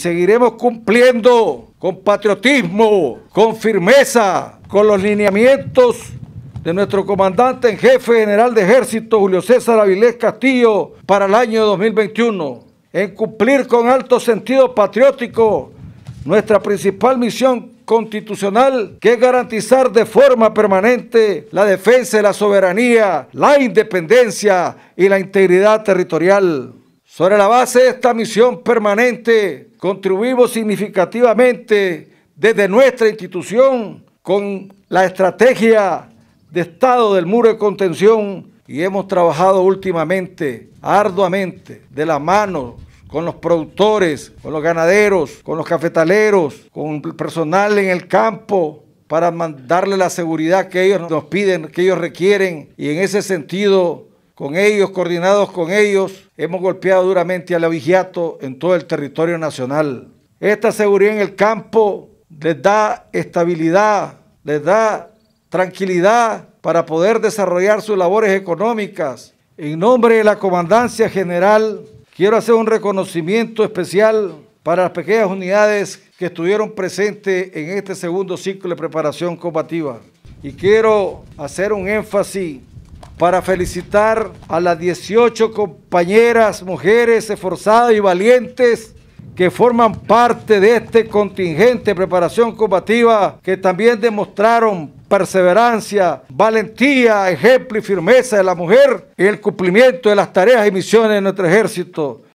seguiremos cumpliendo con patriotismo, con firmeza, con los lineamientos de nuestro comandante en jefe general de ejército, Julio César Avilés Castillo, para el año 2021, en cumplir con alto sentido patriótico nuestra principal misión constitucional, que es garantizar de forma permanente la defensa de la soberanía, la independencia y la integridad territorial. Sobre la base de esta misión permanente, contribuimos significativamente desde nuestra institución con la estrategia de Estado del muro de contención y hemos trabajado últimamente, arduamente, de la mano con los productores, con los ganaderos, con los cafetaleros, con el personal en el campo, para mandarle la seguridad que ellos nos piden, que ellos requieren. Y en ese sentido con ellos, coordinados con ellos, hemos golpeado duramente al vigiato en todo el territorio nacional. Esta seguridad en el campo les da estabilidad, les da tranquilidad para poder desarrollar sus labores económicas. En nombre de la Comandancia General, quiero hacer un reconocimiento especial para las pequeñas unidades que estuvieron presentes en este segundo ciclo de preparación combativa. Y quiero hacer un énfasis para felicitar a las 18 compañeras, mujeres esforzadas y valientes que forman parte de este contingente de preparación combativa, que también demostraron perseverancia, valentía, ejemplo y firmeza de la mujer en el cumplimiento de las tareas y misiones de nuestro ejército.